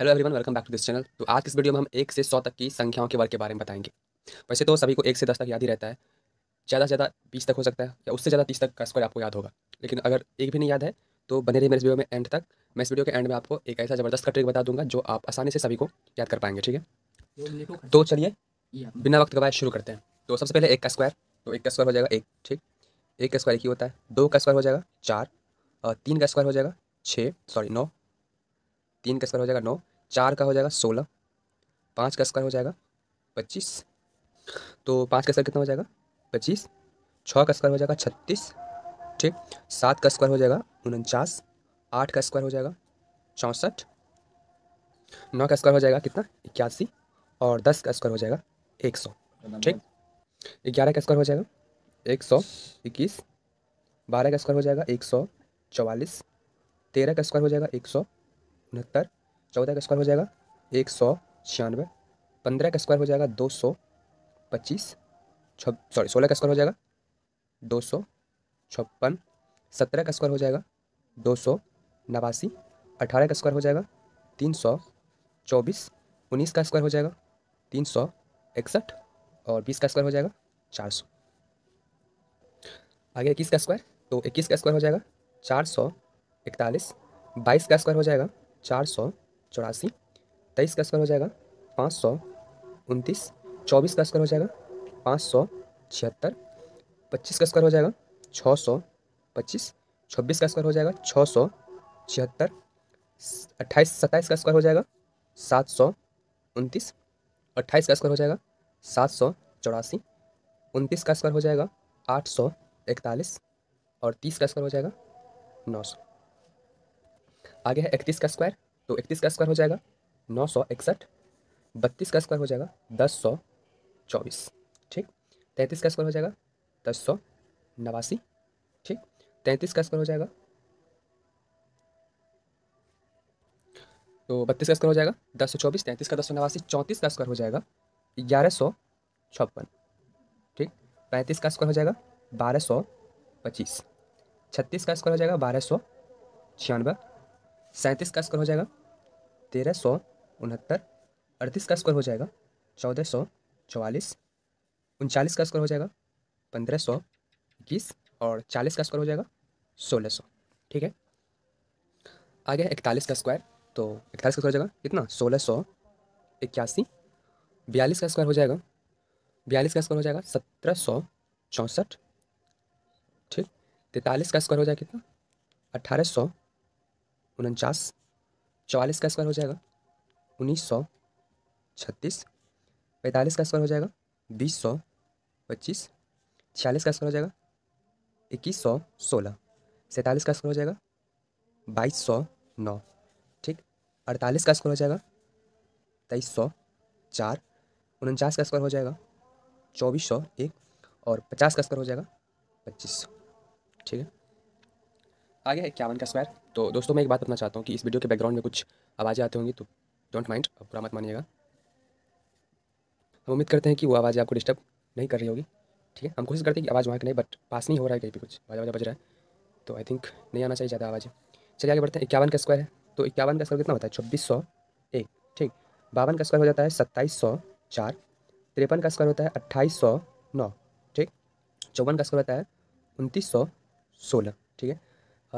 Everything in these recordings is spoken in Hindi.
hello everyone welcome back to this channel तो आज इस वीडियो में हम एक से सौ तक की संख्याओं के वर्ग के बारे में बताएंगे वैसे तो सभी को एक से दस तक याद ही रहता है ज़्यादा से ज़्यादा बीस तक हो सकता है या उससे ज़्यादा तीस तक का स्क्वायर आपको याद होगा लेकिन अगर एक भी नहीं याद है तो बने रहिए मेरे वीडियो में एंड तक मैं इस वीडियो के एंड में आपको एक ऐसा ज़बरदस्त का ट्रिक बता दूंगा जो आप आसानी से सभी को याद कर पाएंगे ठीक है तो चलिए बिना वक्त गवाए शुरू करते हैं तो सबसे पहले एक का स्क्वायर तो एक का स्क्वायर हो जाएगा एक ठीक एक का स्क्वायर एक ही होता है दो का स्क्वायर हो जाएगा चार तीन का स्क्वायर हो जाएगा छः सॉरी नौ तीन का स्क्वायर हो जाएगा नौ चार का हो जाएगा सोलह पाँच का स्क्वायर हो जाएगा पच्चीस तो पाँच का स्क्वायर कितना हो जाएगा पच्चीस छः का स्क्वायर हो जाएगा छत्तीस ठीक सात का स्क्वायर हो जाएगा उनचास आठ का स्क्वायर हो जाएगा चौंसठ नौ का स्क्वायर हो जाएगा कितना इक्यासी और दस का स्क्वायर हो जाएगा एक सौ ठीक ग्यारह का स्क्वायर हो जाएगा एक सौ इक्कीस बारह का स्क्वायर हो जाएगा एक सौ चवालीस तेरह का स्क्वायर हो जाएगा एक सौ उनहत्तर चौदह का स्क्वायर हो जाएगा एक सौ छियानवे पंद्रह का स्क्वायर हो जाएगा दो सौ पच्चीस छ सॉरी सोलह का स्क्वायर हो जाएगा दो सौ छप्पन सत्रह का स्क्वायर हो जाएगा दो सौ नवासी अठारह का स्क्वायर हो जाएगा तीन सौ चौबीस उन्नीस का स्क्वायर हो जाएगा तीन सौ इकसठ और बीस का स्क्वायर हो जाएगा चार सौ आगे इक्कीस का स्क्वायर तो इक्कीस का स्क्वायर हो जाएगा चार सौ इकतालीस बाईस का स्क्वायर हो जाएगा चार सौ चौरासी तेईस का स्क्वायर हो जाएगा पाँच सौ उनतीस चौबीस का स्क्वायर हो जाएगा पाँच सौ छिहत्तर पच्चीस का स्क्वायर हो जाएगा छः सौ पच्चीस छब्बीस का स्क्वायर हो जाएगा छः सौ छिहत्तर अट्ठाईस सत्ताईस का स्क्वायर हो जाएगा सात सौ उनतीस अट्ठाईस का स्क्वायर हो जाएगा सात सौ चौरासी उनतीस का स्क्वायर हो जाएगा आठ सौ इकतालीस और तीस का स्क्वायर हो जाएगा नौ सौ आगे है इकतीस का स्क्वायर तो इकतीस का स्क्वायर हो जाएगा नौ सौ इकसठ बत्तीस का स्क्वायर हो जाएगा दस सौ चौबीस ठीक तैंतीस का स्क्वायर हो जाएगा दस सौ नवासी ठीक तैंतीस का स्क्वायर हो जाएगा तो बत्तीस का स्क्वायर हो जाएगा दस सौ चौबीस तैंतीस का दस सौ नवासी चौंतीस का स्क्वायर हो जाएगा ग्यारह सौ छप्पन ठीक पैंतीस का स्क्वायर हो जाएगा बारह सौ पच्चीस छत्तीस का स्क्वायर हो जाएगा बारह सौ छियानवे सैंतीस का स्क्वायर हो जाएगा तेरह सौ उनहत्तर अड़तीस का स्क्वायर हो जाएगा चौदह सौ चौवालीस उनचालीस का स्क्वायर हो जाएगा पंद्रह सौ इक्कीस और चालीस का स्क्वायर हो जाएगा सोलह सौ ठीक है आ गया इकतालीस का स्क्वायर तो इकतालीस का स्क्वायर हो जाएगा कितना सोलह सौ इक्यासी बयालीस का स्क्वायर हो जाएगा बयालीस का स्क्वायर हो जाएगा सत्रह सौ चौंसठ ठीक तैंतालीस का स्क्वायर हो जाएगा कितना अट्ठारह सौ उनचास चवालीस का स्क्वायर हो जाएगा उन्नीस सौ छत्तीस पैंतालीस का स्क्वायर हो जाएगा बीस सौ पच्चीस छियालीस का स्क्वायर हो जाएगा इक्कीस सौ सोलह सैंतालीस का स्क्वायर हो जाएगा बाईस सौ नौ ठीक अड़तालीस का स्क्वायर हो जाएगा तेईस सौ चार उनचास का स्क्वायर हो जाएगा चौबीस सौ एक और पचास का स्क्वायर हो जाएगा पच्चीस सौ ठीक है आ गया है इक्यावन का स्क्वायर तो दोस्तों मैं एक बात बताना चाहता हूँ कि इस वीडियो के बैकग्राउंड में कुछ आवाज़ें आती होंगी तो डोंट माइंड पूरा मत मानिएगा हम उम्मीद करते हैं कि वो आवाज़ें आपको डिस्टर्ब नहीं कर रही होगी ठीक है हम कोशिश करते हैं कि आवाज़ वहाँ की नहीं बट पास नहीं हो रहा है कहीं पर कुछ आवाज़ आवाज़ बज रहा है तो आई थिंक नहीं आना चाहिए ज़्यादा आवाज़ें चलिए आगे बढ़ते हैं इक्यावन का स्क्वायर है तो इक्यावन का स्क्वायर कितना होता है छब्बीस सौ एक ठीक बावन का स्क्वायर हो जाता है सत्ताईस सौ चार तिरपन का स्क्वायर होता है अट्ठाईस सौ नौ ठीक चौवन का स्क्वायर होता है उनतीस सौ सोलह ठीक है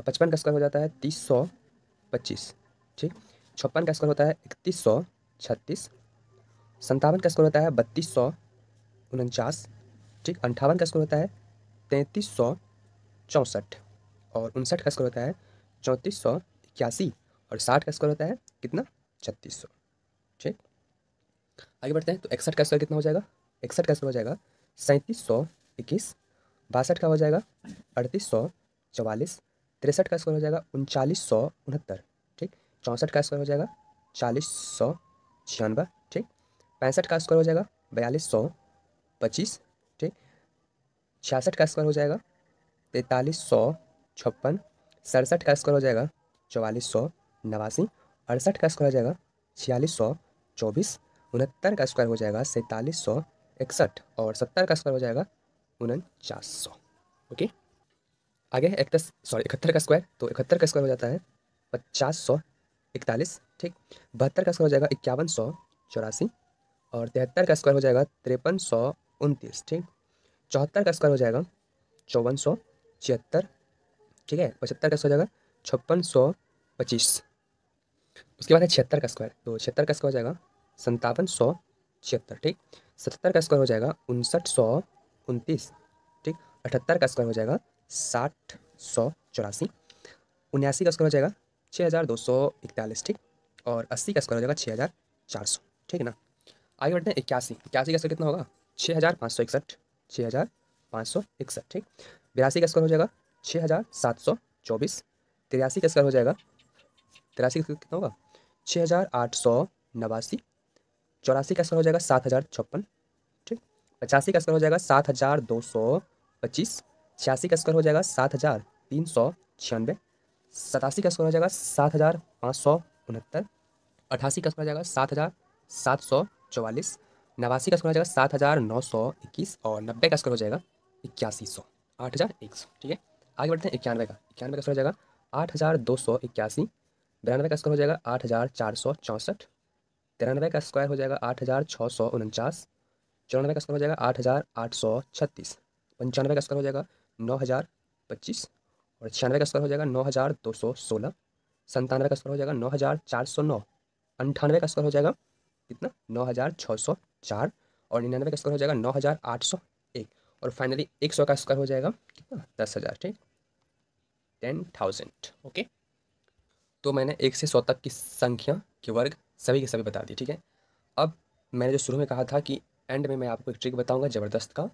पचपन का स्क्वायर हो जाता है तीस सौ पच्चीस ठीक छप्पन का स्क्वायर होता है इकतीस सौ छत्तीस संतावन का स्क्वायर होता है बत्तीस सौ उनचास ठीक अंठावन का स्क्वायर होता है तैंतीस सौ चौंसठ और उनसठ का स्क्वायर होता है चौंतीस सौ इक्यासी और साठ का स्क्वायर होता है कितना छत्तीस सौ ठीक आगे बढ़ते हैं तो इकसठ का स्क्वायर कितना हो जाएगा इकसठ का स्क्वायर हो जाएगा सैंतीस सौ इक्कीस बासठ का हो जाएगा अड़तीस सौ चवालीस तिरसठ का स्क्वायर हो जाएगा उनचालीस सौ उनहत्तर ठीक चौंसठ का स्क्वायर हो जाएगा चालीस सौ छियानवे ठीक पैंसठ का स्क्वायर हो जाएगा बयालीस सौ पच्चीस ठीक छियासठ का स्क्वायर हो जाएगा तैंतालीस सौ छप्पन सड़सठ का स्क्वायर हो जाएगा चवालीस सौ नवासी अड़सठ का स्क्वायर हो जाएगा छियालीस सौ चौबीस उनहत्तर का स्क्वायर हो जाएगा सैंतालीस सौ इकसठ और सत्तर का स्क्वायर हो जाएगा उनचास सौ ओके आगे है इकतीस सॉरी इकहत्तर का स्क्वायर तो इकहत्तर का स्क्वायर हो जाता है पचास सौ इकतालीस ठीक बहत्तर का स्क्वायर हो जाएगा इक्यावन सौ चौरासी और तिहत्तर का स्क्वायर हो जाएगा तिरपन सौ उनतीस ठीक चौहत्तर का स्क्वायर हो जाएगा चौवन सौ छिहत्तर ठीक है पचहत्तर का स्क्वायर हो जाएगा छप्पन सौ पच्चीस उसके बाद है छिहत्तर का स्क्वायर तो छिहत्तर का स्क्वायर हो जाएगा संतावन सौ छिहत्तर ठीक सतहत्तर का स्क्वायर हो जाएगा उनसठ सौ उनतीस ठीक अठहत्तर का स्क्वायर हो जाएगा साठ सौ चौरासी उन्यासी का स्क्वायर हो जाएगा छः हज़ार दो सौ इकतालीस ठीक और अस्सी का स्क्वायर हो जाएगा छः हज़ार चार सौ ठीक है ना आगे बढ़ते हैं इक्यासी इक्यासी का स्क्वायर कितना होगा छः हज़ार पाँच सौ इकसठ छः हज़ार पाँच सौ इकसठ ठीक बिरासी का स्क्वायर हो जाएगा छः हज़ार सात सौ चौबीस तिरासी का स्क्वायर हो जाएगा तिरासी का कितना होगा छः हज़ार आठ सौ नवासी चौरासी का स्क्वायर हो जाएगा सात हज़ार छप्पन ठीक पचासी का स्क्वायर हो जाएगा सात हज़ार दो सौ पच्चीस छियासी का स्क्वायर हो जाएगा सात हज़ार तीन सौ छियानवे सतासी का स्क्वायर हो जाएगा सात हज़ार पाँच सौ उनहत्तर अठासी का स्क्वायर हो जाएगा सात हज़ार सात सौ चौवालीस नवासी का स्क्वायर हो जाएगा सात हज़ार नौ सौ इक्कीस और नब्बे का स्क्वायर हो जाएगा इक्यासी सौ आठ हज़ार एक सौ ठीक है आगे बढ़ते हैं इक्यानवे का इक्यानवे का स्क्वायर हो जाएगा आठ हज़ार दो सौ इक्यासी बिरानवे का स्क्वायर हो जाएगा आठ हज़ार चार सौ चौंसठ तिरानवे का स्क्वायर हो जाएगा आठ हज़ार छः सौ उनचास चौरानवे का स्क्वायर हो जाएगा आठ हज़ार आठ सौ छत्तीस पंचानवे का स्क्वायर हो जाएगा नौ हज़ार पच्चीस और छियानवे का स्क्वायर हो जाएगा नौ हज़ार दो सौ सोलह संतानवे का स्क्वायर हो जाएगा नौ हज़ार चार सौ नौ अंठानवे का स्क्वायर हो जाएगा कितना नौ हज़ार छः सौ चार और निन्यानवे का स्क्वायर हो जाएगा नौ हज़ार आठ सौ एक और फाइनली एक सौ का स्क्वायर हो जाएगा कितना दस हज़ार ठीक टेन थाउजेंड ओके तो मैंने एक से सौ तक की संख्या के वर्ग सभी के सभी बता दिए ठीक है अब मैंने जो शुरू में कहा था कि एंड में मैं आपको एक ट्रिक बताऊंगा ज़बरदस्त का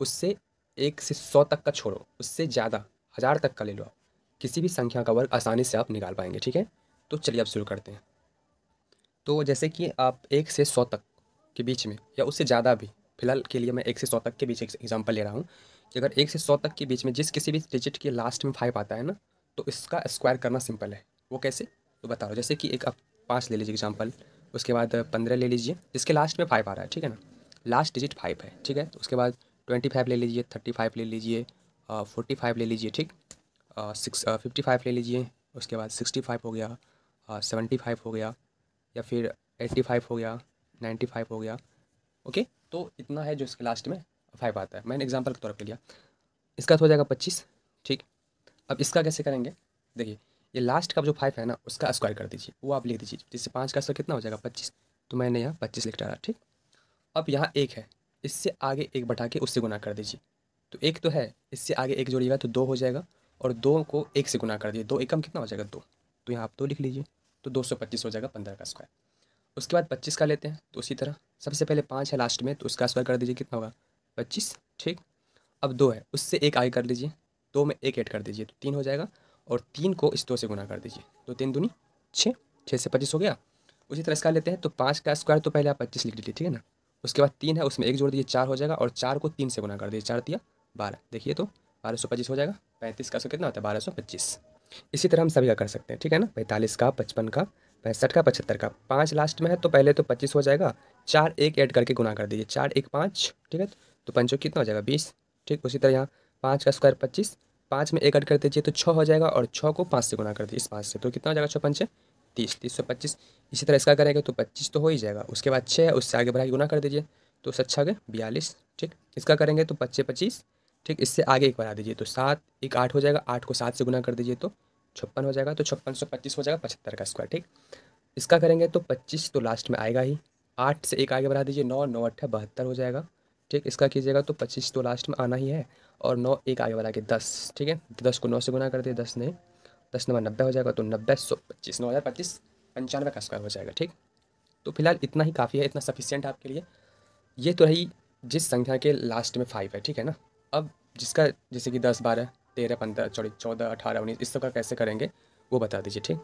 उससे एक से सौ तक का छोड़ो उससे ज़्यादा हज़ार तक का ले लो आप किसी भी संख्या का वर्ग आसानी से आप निकाल पाएंगे ठीक है तो चलिए आप शुरू करते हैं तो जैसे कि आप एक से सौ तक के बीच में या उससे ज़्यादा भी फिलहाल के लिए मैं एक से सौ तक के बीच एक एग्जाम्पल ले रहा हूँ कि अगर एक से सौ तक के बीच में जिस किसी भी डिजिट के लास्ट में फाइव आता है ना तो इसका स्क्वायर करना सिंपल है वो कैसे तो बता रहा जैसे कि एक आप पाँच ले लीजिए एग्जाम्पल उसके बाद पंद्रह ले लीजिए जिसके लास्ट में फाइव आ रहा है ठीक है ना लास्ट डिजिट फाइव है ठीक है तो उसके बाद ट्वेंटी फाइव ले लीजिए थर्टी फाइव ले लीजिए फोर्टी फाइव ले लीजिए ठीक सिक्स फिफ्टी फाइव ले लीजिए उसके बाद सिक्सटी फाइव हो गया सेवेंटी फाइव हो गया या फिर एट्टी फाइव हो गया नाइन्टी फाइव हो गया ओके तो इतना है जो इसके लास्ट में फाइव आता है मैंने एग्जाम्पल के तौर पर लिया इसका तो हो जाएगा पच्चीस ठीक अब इसका कैसे करेंगे देखिए ये लास्ट का जो फाइव है ना उसका स्क्वायर कर दीजिए वो आप लिख दीजिए जिससे पाँच का स्क्वायर कितना हो जाएगा पच्चीस तो मैंने यहाँ पच्चीस लिख डाला ठीक अब यहाँ एक है इससे आगे एक बटा के उससे गुना कर दीजिए तो एक तो है इससे आगे एक जोड़िएगा तो दो हो जाएगा और दो को एक से गुना कर दीजिए दो एकम कितना हो जाएगा दो तो यहाँ आप दो लिख लीजिए तो दो सौ पच्चीस हो जाएगा पंद्रह का स्क्वायर उसके बाद पच्चीस का लेते हैं तो उसी तरह सबसे पहले पाँच है लास्ट में तो उसका स्क्वायर कर दीजिए कितना होगा पच्चीस ठीक अब दो है उससे एक आगे कर लीजिए दो में एक ऐड कर दीजिए तो तीन हो जाएगा और तीन को इस दो से गुना कर दीजिए तो तीन दूनी छः छः से पच्चीस हो गया उसी तरह इसका लेते हैं तो पाँच का स्क्वायर तो पहले आप पच्चीस लिख लीजिए ठीक है ना उसके बाद तीन है उसमें एक जोड़ दीजिए चार हो जाएगा और चार को तीन से गुना कर दीजिए चार दिया बारह देखिए तो बारह सौ पच्चीस हो जाएगा पैंतीस का सौ कितना होता है बारह सौ पच्चीस इसी तरह हम सभी का कर सकते हैं ठीक है ना पैंतालीस का पचपन का पैंसठ का पचहत्तर का पाँच लास्ट में है तो पहले तो पच्चीस हो जाएगा चार एक ऐड करके गुना कर दीजिए चार एक पाँच ठीक है तो पंचों कितना हो जाएगा बीस ठीक उसी तरह यहाँ पाँच का स्क्वायर पच्चीस पाँच में एक ऐड कर दीजिए तो छः हो जाएगा और छः को पाँच से गुना कर दीजिए इस पाँच से तो कितना हो जाएगा छः पंचे तीस तीस सौ पच्चीस इसी तरह इसका करेंगे तो पच्चीस तो हो ही जाएगा उसके बाद छः है उससे आगे बढ़ाई गुना कर दीजिए तो सच्छा गया बयालीस ठीक इसका करेंगे तो पच्चीस पच्चीस ठीक इससे आगे एक बढ़ा दीजिए तो सात एक आठ हो जाएगा आठ को सात से गुना कर दीजिए तो छप्पन हो जाएगा तो छप्पन सौ पच्चीस हो जाएगा पचहत्तर का स्क्वायर ठीक इसका करेंगे तो पच्चीस तो लास्ट में आएगा ही आठ से एक आगे बढ़ा दीजिए नौ नौ अट्ठा बहत्तर हो जाएगा ठीक इसका कीजिएगा तो पच्चीस तो लास्ट में आना ही है और नौ एक आगे बढ़ा के दस ठीक है दस को नौ से गुना कर दिए दस नहीं दस नंबर नब्बे हो जाएगा तो नब्बे सौ पच्चीस नौ हज़ार पच्चीस पंचानवे का स्क्वायर हो जाएगा ठीक तो फिलहाल इतना ही काफ़ी है इतना सफिशियंट आपके लिए ये तो रही जिस संख्या के लास्ट में फाइव है ठीक है ना अब जिसका जैसे कि दस बारह तेरह पंद्रह चौड़ी चौदह अठारह उन्नीस इस सबका कैसे करेंगे वो बता दीजिए ठीक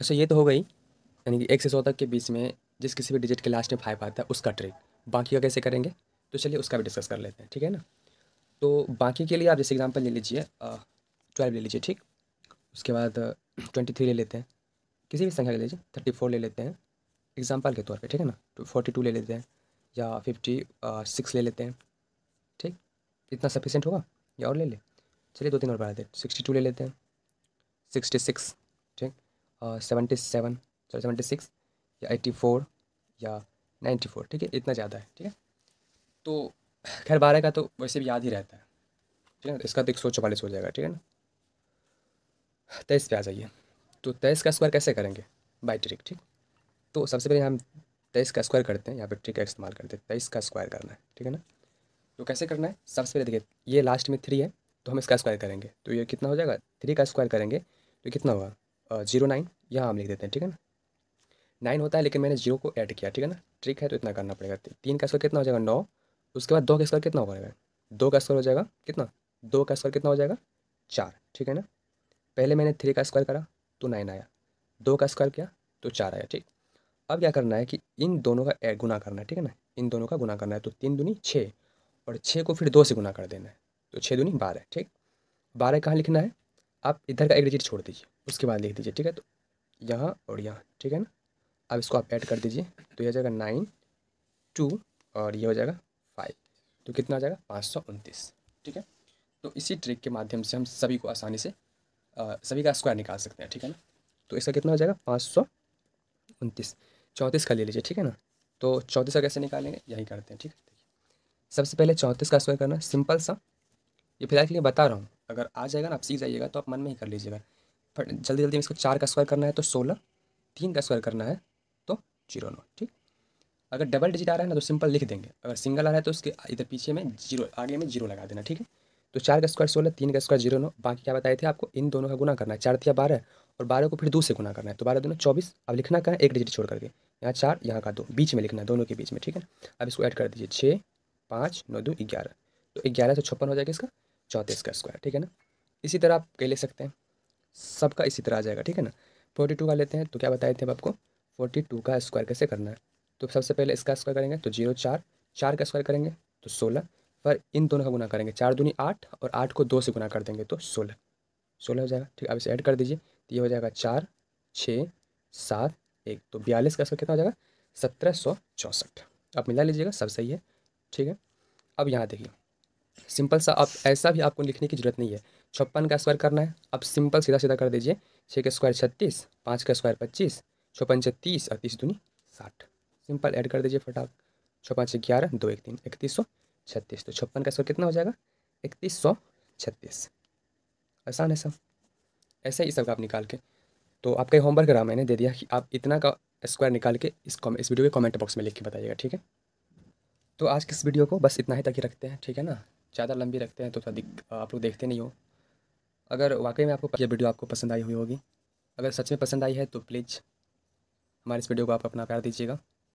अच्छा ये तो हो गई यानी कि एक से सौ तक के बीच में जिस किसी भी डिजिट के लास्ट में फाइव आता है उसका ट्रिक बाकी का कैसे करेंगे तो चलिए उसका भी डिस्कस कर लेते हैं ठीक है ना तो बाकी के लिए आप जैसे एग्जाम्पल ले लीजिए ट्वेल्व ले लीजिए ठीक उसके बाद ट्वेंटी थ्री ले लेते हैं किसी भी संख्या ले लीजिए थर्टी फोर ले लेते हैं एग्जाम्पल के तौर पे ठीक है ना फोर्टी तो टू ले लेते हैं या फिफ्टी सिक्स ले लेते हैं ठीक इतना सफिशेंट होगा या और ले लें चलिए दो तीन और बढ़ा दें सिक्सटी टू ले लेते हैं सिक्सटी सिक्स ठीक seventy seven sorry seventy six या एट्टी फोर या नाइन्टी फोर ठीक है इतना ज़्यादा है ठीक है तो खैर बारह का तो वैसे भी याद ही रहता है ठीक है ना तो इसका तो एक सौ चवालीस हो जाएगा ठीक है ना तेईस पे आ जाइए तो तेईस का स्क्वायर कैसे करेंगे बाई ट्रिक ठीक तो सबसे पहले हम तेईस का स्क्वायर करते हैं यहाँ पे ट्रिक का इस्तेमाल करते हैं तेईस का स्क्वायर करना है ठीक है ना तो कैसे करना है सबसे पहले देखिए ये लास्ट में थ्री है तो हम इसका स्क्वायर करेंगे तो ये कितना हो जाएगा थ्री का स्क्वायर करेंगे तो कितना होगा जीरो नाइन यहाँ हम लिख देते हैं ठीक है ना नाइन होता है लेकिन मैंने जीरो को ऐड किया ठीक है ना ट्रिक है तो इतना करना पड़ेगा तीन का स्क्वायर कितना हो जाएगा नौ उसके बाद दो का स्क्वायर कितना हो जाएगा दो का स्क्वायर हो जाएगा कितना दो का स्क्वायर कितना हो जाएगा चार ठीक है ना पहले मैंने थ्री का स्क्वायर करा तो नाइन आया दो का स्क्वायर किया तो चार आया ठीक अब क्या करना है कि इन दोनों का एड गुना करना है ठीक है ना इन दोनों का गुना करना है तो तीन दूनी छः और छः को फिर दो से गुना कर देना है तो छः दूनी बारह ठीक बारह कहाँ लिखना है आप इधर का एक डिजिट छोड़ दीजिए उसके बाद लिख दीजिए ठीक है तो यहाँ और यहाँ ठीक है ना अब इसको आप ऐड कर दीजिए तो यह हो जाएगा नाइन टू और ये हो जाएगा फाइव तो कितना आ जाएगा पाँच सौ उनतीस ठीक है तो इसी ट्रिक के माध्यम से हम सभी को आसानी से सभी का स्क्वायर निकाल सकते हैं ठीक है ना तो इसका कितना हो जाएगा पाँच सौ उनतीस चौंतीस का ले लीजिए ठीक है ना तो चौंतीस का कैसे निकालेंगे यही करते हैं ठीक है देखिए सबसे पहले चौंतीस का स्क्वायर करना सिंपल सा ये फिलहाल के लिए बता रहा हूँ अगर आ जाएगा ना आप सीख जाइएगा तो आप मन में ही कर लीजिएगा फट जल्दी जल्दी इसको चार का स्क्वायर करना है तो सोलह तीन का स्क्वायर करना है तो जीरो नौ ठीक अगर डबल डिजिट आ रहा है ना तो सिंपल लिख देंगे अगर सिंगल आ रहा है तो उसके इधर पीछे में जीरो आगे में जीरो लगा देना ठीक है तो चार का स्क्वायर सोलह तीन का स्क्वायर जीरो नौ बाकी क्या बताए थे आपको इन दोनों का गुना करना है चार दिया बारह और बारह को फिर दो से गुना करना है तो बारह दोनों चौबीस अब लिखना का है एक डिजिट छोड़ करके यहाँ चार यहाँ का दो बीच में लिखना है दोनों के बीच में ठीक है अब इसको ऐड कर दीजिए छः पाँच नौ दो ग्यारह तो ग्यारह सौ छप्पन हो जाएगा इसका चौंतीस का स्क्वायर ठीक है ना इसी तरह आप कह ले सकते हैं सबका इसी तरह आ जाएगा ठीक है ना फोर्टी टू का लेते हैं तो क्या बताए थे आपको फोर्टी टू का स्क्वायर कैसे करना है तो सबसे पहले इसका स्क्वायर करेंगे तो जीरो चार चार का स्क्वायर करेंगे तो सोलह पर इन दोनों का गुना करेंगे चार दूनी आठ और आठ को दो से गुना कर देंगे तो सोलह सोलह हो जाएगा ठीक है अब इसे ऐड कर दीजिए तो ये हो जाएगा चार छः सात एक तो बयालीस का इसका कितना हो जाएगा सत्रह सौ चौंसठ आप मिला लीजिएगा सब सही है ठीक है अब यहाँ देखिए सिंपल सा आप ऐसा भी आपको लिखने की जरूरत नहीं है छप्पन का स्क्वायर करना है अब सिंपल सीधा सीधा कर दीजिए छः का स्क्वायर छत्तीस पाँच का स्क्वायर पच्चीस छप्पन से तीस और तीस दूनी साठ सिंपल ऐड कर दीजिए फटाक छः पाँच ग्यारह दो एक तीन इकतीस सौ छत्तीस तो छप्पन का स्कोर कितना हो जाएगा इकतीस सौ छत्तीस आसान है सब ऐसा ही सब आप निकाल के तो आपका ये होमवर्क रहा मैंने दे दिया कि आप इतना का स्क्वायर निकाल के इस इस वीडियो के कमेंट बॉक्स में लिख के बताइएगा ठीक है तो आज के इस वीडियो को बस इतना ही तक ही रखते हैं ठीक है ना ज़्यादा लंबी रखते हैं तो आप लोग देखते नहीं हो अगर वाकई में आपको यह वीडियो आपको पसंद आई हुई होगी अगर सच में पसंद आई है तो प्लीज़ हमारे इस वीडियो को आप अपना प्यार दीजिएगा